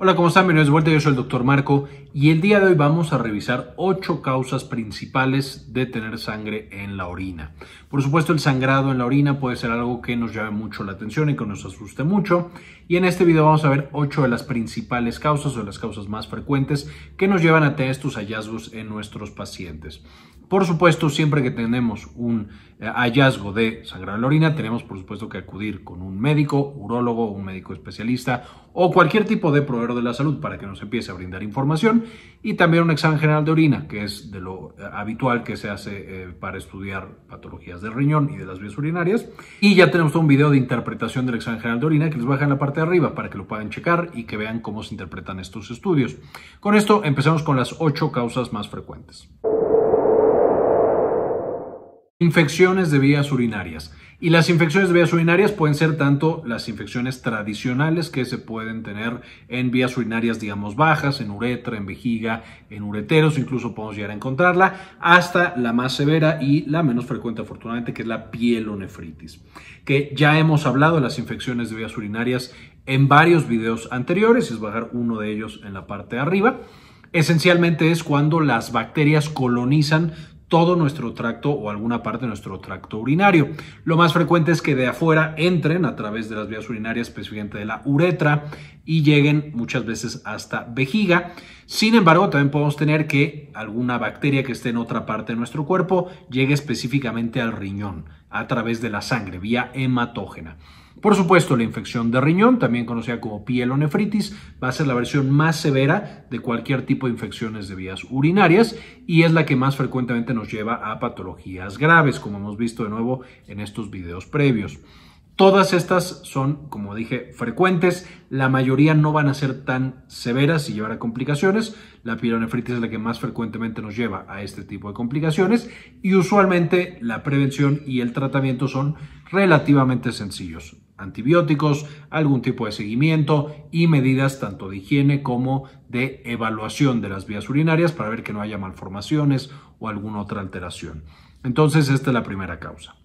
Hola, ¿cómo están? Bienvenidos de vuelta. Yo soy el doctor Marco y el día de hoy vamos a revisar ocho causas principales de tener sangre en la orina. Por supuesto, el sangrado en la orina puede ser algo que nos llame mucho la atención y que nos asuste mucho. Y en este video vamos a ver ocho de las principales causas o de las causas más frecuentes que nos llevan a tener estos hallazgos en nuestros pacientes. Por supuesto, siempre que tenemos un eh, hallazgo de sangre en la orina, tenemos por supuesto que acudir con un médico, urólogo, un médico especialista o cualquier tipo de proveedor de la salud para que nos empiece a brindar información y también un examen general de orina, que es de lo eh, habitual que se hace eh, para estudiar patologías del riñón y de las vías urinarias. Y ya tenemos un video de interpretación del examen general de orina que les voy a dejar en la parte de arriba para que lo puedan checar y que vean cómo se interpretan estos estudios. Con esto empezamos con las ocho causas más frecuentes. Infecciones de vías urinarias. Y las infecciones de vías urinarias pueden ser tanto las infecciones tradicionales que se pueden tener en vías urinarias, digamos, bajas, en uretra, en vejiga, en ureteros, incluso podemos llegar a encontrarla, hasta la más severa y la menos frecuente, afortunadamente, que es la pielonefritis, que ya hemos hablado de las infecciones de vías urinarias en varios videos anteriores, es bajar uno de ellos en la parte de arriba. Esencialmente es cuando las bacterias colonizan todo nuestro tracto o alguna parte de nuestro tracto urinario. Lo más frecuente es que de afuera entren a través de las vías urinarias, específicamente de la uretra, y lleguen muchas veces hasta vejiga. Sin embargo, también podemos tener que alguna bacteria que esté en otra parte de nuestro cuerpo llegue específicamente al riñón a través de la sangre, vía hematógena. Por supuesto, la infección de riñón, también conocida como pielonefritis, va a ser la versión más severa de cualquier tipo de infecciones de vías urinarias y es la que más frecuentemente nos lleva a patologías graves, como hemos visto de nuevo en estos videos previos. Todas estas son, como dije, frecuentes. La mayoría no van a ser tan severas y llevar a complicaciones. La pielonefritis es la que más frecuentemente nos lleva a este tipo de complicaciones y usualmente la prevención y el tratamiento son relativamente sencillos antibióticos, algún tipo de seguimiento y medidas tanto de higiene como de evaluación de las vías urinarias para ver que no haya malformaciones o alguna otra alteración. Entonces, esta es la primera causa.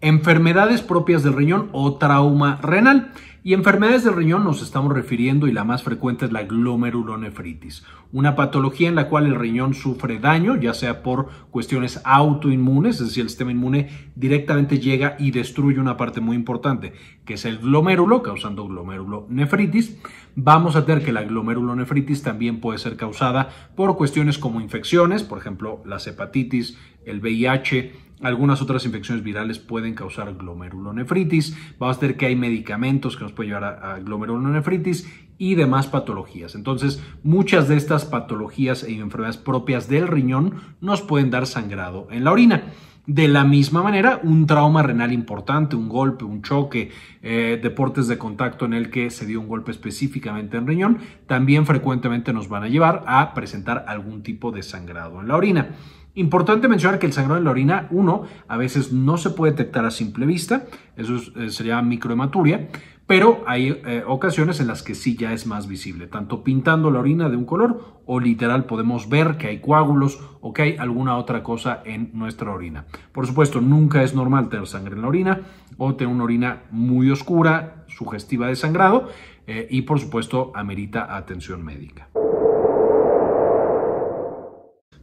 enfermedades propias del riñón o trauma renal. Y enfermedades del riñón nos estamos refiriendo y la más frecuente es la glomerulonefritis, una patología en la cual el riñón sufre daño, ya sea por cuestiones autoinmunes, es decir, el sistema inmune directamente llega y destruye una parte muy importante, que es el glomérulo, causando glomerulonefritis. Vamos a ver que la glomerulonefritis también puede ser causada por cuestiones como infecciones, por ejemplo, la hepatitis, el VIH, algunas otras infecciones virales pueden causar glomerulonefritis. Vamos a ver que hay medicamentos que nos pueden llevar a, glomerulonefritis y demás patologías. Entonces, muchas de estas patologías e enfermedades propias del riñón nos pueden dar sangrado en la orina. De la misma manera, un trauma renal importante, un golpe, un choque, eh, deportes de contacto en el que se dio un golpe específicamente en riñón, también frecuentemente nos van a llevar a presentar algún tipo de sangrado en la orina. Importante mencionar que el sangrado en la orina, uno, a veces no se puede detectar a simple vista, eso eh, sería microhematuria, pero hay eh, ocasiones en las que sí ya es más visible, tanto pintando la orina de un color o literal podemos ver que hay coágulos o que hay alguna otra cosa en nuestra orina. Por supuesto, nunca es normal tener sangre en la orina o tener una orina muy oscura, sugestiva de sangrado eh, y por supuesto amerita atención médica.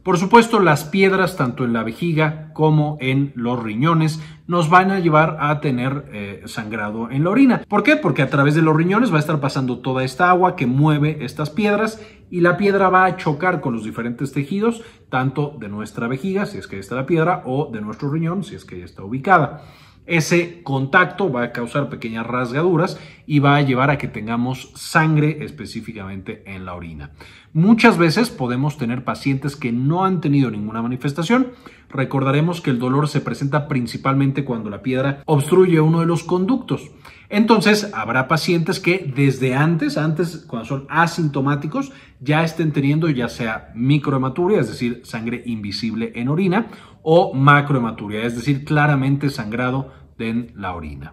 Por supuesto, las piedras, tanto en la vejiga como en los riñones, nos van a llevar a tener eh, sangrado en la orina. ¿Por qué? Porque a través de los riñones va a estar pasando toda esta agua que mueve estas piedras y la piedra va a chocar con los diferentes tejidos, tanto de nuestra vejiga, si es que está la piedra, o de nuestro riñón, si es que ya está ubicada. Ese contacto va a causar pequeñas rasgaduras y va a llevar a que tengamos sangre específicamente en la orina. Muchas veces podemos tener pacientes que no han tenido ninguna manifestación. Recordaremos que el dolor se presenta principalmente cuando la piedra obstruye uno de los conductos. Entonces, habrá pacientes que desde antes, antes cuando son asintomáticos, ya estén teniendo ya sea microhematuria, es decir, sangre invisible en orina, o macrohematuria, es decir, claramente sangrado la orina.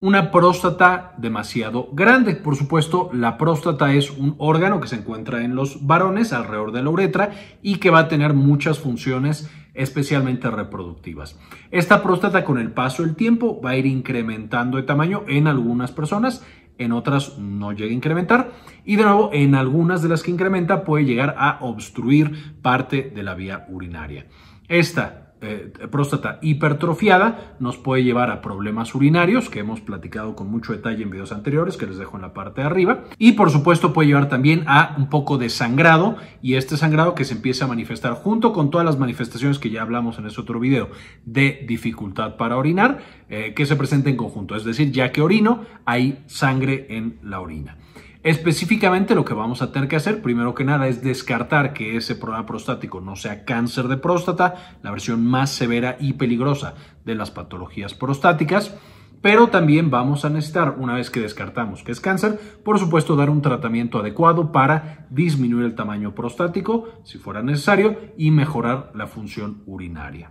Una próstata demasiado grande. Por supuesto, la próstata es un órgano que se encuentra en los varones alrededor de la uretra y que va a tener muchas funciones especialmente reproductivas. Esta próstata con el paso del tiempo va a ir incrementando de tamaño en algunas personas, en otras no llega a incrementar y de nuevo en algunas de las que incrementa puede llegar a obstruir parte de la vía urinaria. Esta eh, próstata hipertrofiada nos puede llevar a problemas urinarios, que hemos platicado con mucho detalle en videos anteriores, que les dejo en la parte de arriba. Y por supuesto puede llevar también a un poco de sangrado y este sangrado que se empieza a manifestar junto con todas las manifestaciones que ya hablamos en ese otro video de dificultad para orinar, eh, que se presenta en conjunto. Es decir, ya que orino, hay sangre en la orina. Específicamente lo que vamos a tener que hacer, primero que nada, es descartar que ese problema prostático no sea cáncer de próstata, la versión más severa y peligrosa de las patologías prostáticas. Pero también vamos a necesitar, una vez que descartamos que es cáncer, por supuesto, dar un tratamiento adecuado para disminuir el tamaño prostático, si fuera necesario, y mejorar la función urinaria.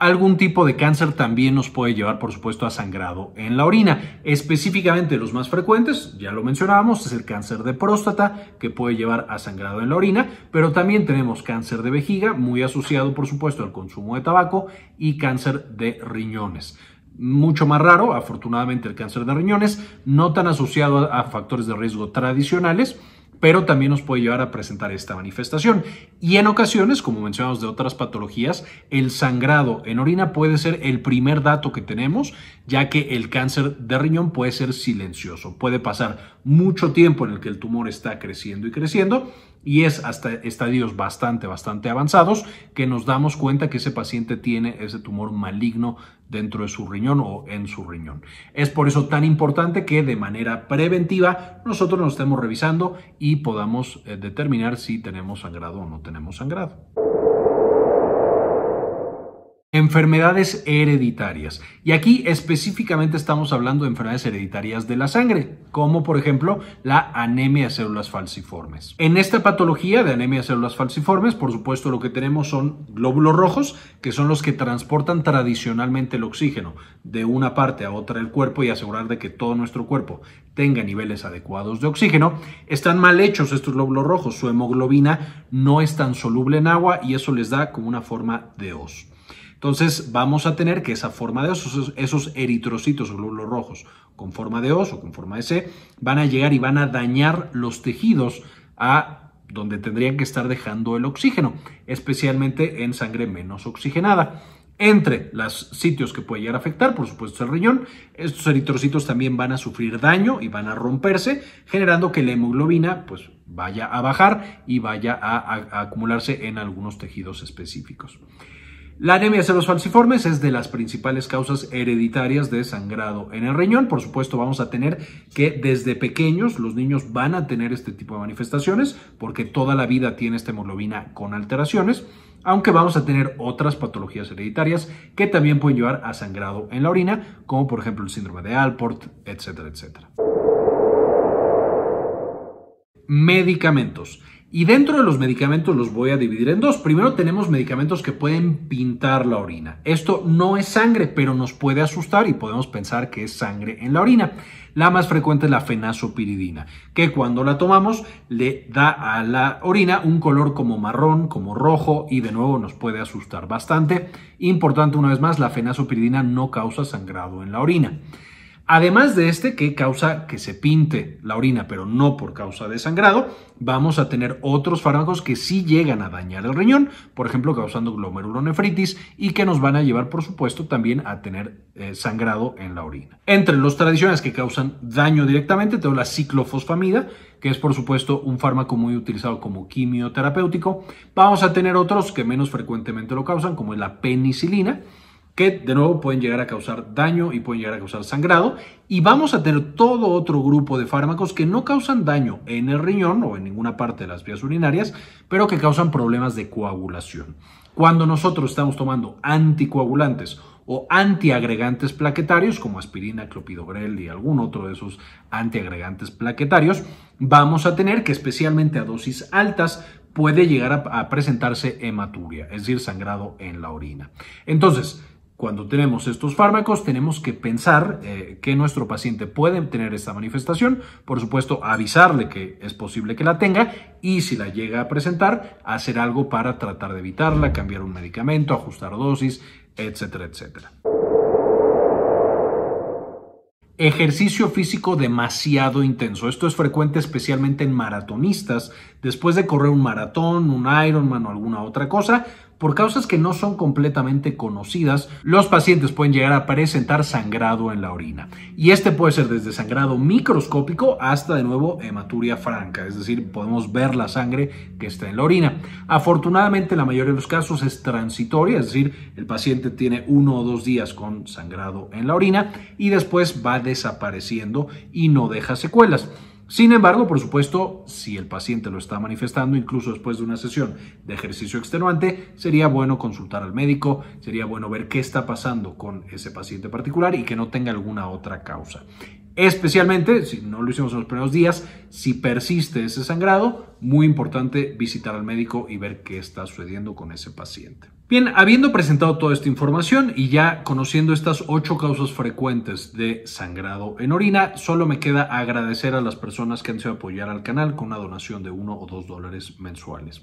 Algún tipo de cáncer también nos puede llevar, por supuesto, a sangrado en la orina. Específicamente los más frecuentes, ya lo mencionábamos, es el cáncer de próstata, que puede llevar a sangrado en la orina, pero también tenemos cáncer de vejiga, muy asociado, por supuesto, al consumo de tabaco, y cáncer de riñones mucho más raro, afortunadamente el cáncer de riñones, no tan asociado a factores de riesgo tradicionales, pero también nos puede llevar a presentar esta manifestación. Y en ocasiones, como mencionamos de otras patologías, el sangrado en orina puede ser el primer dato que tenemos, ya que el cáncer de riñón puede ser silencioso, puede pasar mucho tiempo en el que el tumor está creciendo y creciendo y es hasta estadios bastante, bastante avanzados que nos damos cuenta que ese paciente tiene ese tumor maligno dentro de su riñón o en su riñón. Es por eso tan importante que de manera preventiva nosotros nos estemos revisando y podamos eh, determinar si tenemos sangrado o no tenemos sangrado. Enfermedades hereditarias. Y aquí específicamente estamos hablando de enfermedades hereditarias de la sangre, como por ejemplo la anemia de células falciformes. En esta patología de anemia de células falciformes, por supuesto, lo que tenemos son glóbulos rojos, que son los que transportan tradicionalmente el oxígeno de una parte a otra del cuerpo y asegurar de que todo nuestro cuerpo tenga niveles adecuados de oxígeno. Están mal hechos estos glóbulos rojos, su hemoglobina no es tan soluble en agua y eso les da como una forma de os. Entonces vamos a tener que esa forma de osos esos, eritrocitos o glóbulos rojos con forma de oso, con forma de C, van a llegar y van a dañar los tejidos a donde tendrían que estar dejando el oxígeno, especialmente en sangre menos oxigenada. Entre los sitios que puede llegar a afectar, por supuesto, el riñón, estos eritrocitos también van a sufrir daño y van a romperse, generando que la hemoglobina pues, vaya a bajar y vaya a acumularse en algunos tejidos específicos. La anemia falciformes es de las principales causas hereditarias de sangrado en el riñón. Por supuesto, vamos a tener que desde pequeños los niños van a tener este tipo de manifestaciones porque toda la vida tiene esta hemoglobina con alteraciones, aunque vamos a tener otras patologías hereditarias que también pueden llevar a sangrado en la orina, como por ejemplo el síndrome de Alport, etcétera, etcétera. Medicamentos. Y dentro de los medicamentos los voy a dividir en dos. Primero tenemos medicamentos que pueden pintar la orina. Esto no es sangre, pero nos puede asustar y podemos pensar que es sangre en la orina. La más frecuente es la fenazopiridina, que cuando la tomamos le da a la orina un color como marrón, como rojo y de nuevo nos puede asustar bastante. Importante una vez más, la fenazopiridina no causa sangrado en la orina. Además de este que causa que se pinte la orina, pero no por causa de sangrado, vamos a tener otros fármacos que sí llegan a dañar el riñón, por ejemplo, causando glomerulonefritis y que nos van a llevar, por supuesto, también a tener eh, sangrado en la orina. Entre los tradicionales que causan daño directamente, tengo la ciclofosfamida, que es, por supuesto, un fármaco muy utilizado como quimioterapéutico. Vamos a tener otros que menos frecuentemente lo causan, como es la penicilina que de nuevo pueden llegar a causar daño y pueden llegar a causar sangrado. Y vamos a tener todo otro grupo de fármacos que no causan daño en el riñón o en ninguna parte de las vías urinarias, pero que causan problemas de coagulación. Cuando nosotros estamos tomando anticoagulantes o antiagregantes plaquetarios como aspirina, clopidogrel y algún otro de esos antiagregantes plaquetarios, vamos a tener que especialmente a dosis altas puede llegar a, presentarse hematuria, es decir, sangrado en la orina. Entonces, cuando tenemos estos fármacos, tenemos que pensar eh, que nuestro paciente puede tener esta manifestación, por supuesto, avisarle que es posible que la tenga y si la llega a presentar, hacer algo para tratar de evitarla, cambiar un medicamento, ajustar dosis, etcétera, etcétera. Ejercicio físico demasiado intenso. Esto es frecuente especialmente en maratonistas. Después de correr un maratón, un Ironman o alguna otra cosa, por causas que no son completamente conocidas, los pacientes pueden llegar a presentar sangrado en la orina. Y este puede ser desde sangrado microscópico hasta de nuevo hematuria franca, es decir, podemos ver la sangre que está en la orina. Afortunadamente, la mayoría de los casos es transitoria, es decir, el paciente tiene uno o dos días con sangrado en la orina y después va desapareciendo y no deja secuelas. Sin embargo, por supuesto, si el paciente lo está manifestando, incluso después de una sesión de ejercicio extenuante, sería bueno consultar al médico, sería bueno ver qué está pasando con ese paciente particular y que no tenga alguna otra causa. Especialmente, si no lo hicimos en los primeros días, si persiste ese sangrado, muy importante visitar al médico y ver qué está sucediendo con ese paciente. Bien, habiendo presentado toda esta información y ya conociendo estas ocho causas frecuentes de sangrado en orina, solo me queda agradecer a las personas que han sido apoyar al canal con una donación de uno o dos dólares mensuales.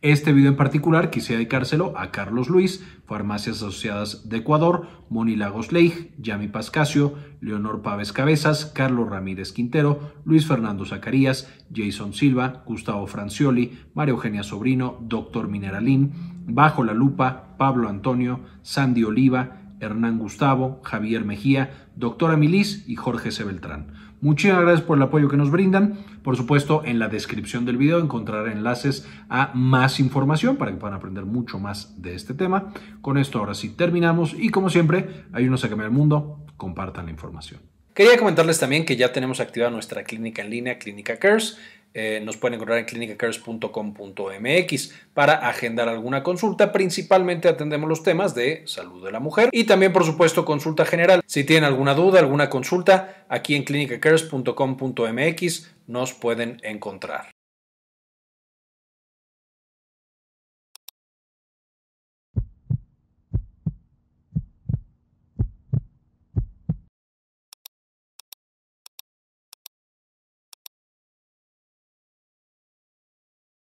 Este video en particular quise dedicárselo a Carlos Luis, Farmacias Asociadas de Ecuador, Moni Lagos Leij, Yami Pascasio, Leonor Paves Cabezas, Carlos Ramírez Quintero, Luis Fernando Zacarías, Jason Silva, Gustavo Francioli, María Eugenia Sobrino, Doctor Mineralín, Bajo la Lupa, Pablo Antonio, Sandy Oliva, Hernán Gustavo, Javier Mejía, Doctora Milis y Jorge C. Beltrán. Muchísimas gracias por el apoyo que nos brindan. Por supuesto, en la descripción del video encontraré enlaces a más información para que puedan aprender mucho más de este tema. Con esto ahora sí terminamos y como siempre, ayúdenos a cambiar el mundo, compartan la información. Quería comentarles también que ya tenemos activada nuestra clínica en línea, Clínica Cares eh, nos pueden encontrar en clinicacares.com.mx para agendar alguna consulta. Principalmente atendemos los temas de salud de la mujer y también, por supuesto, consulta general. Si tienen alguna duda, alguna consulta, aquí en clinicacares.com.mx nos pueden encontrar.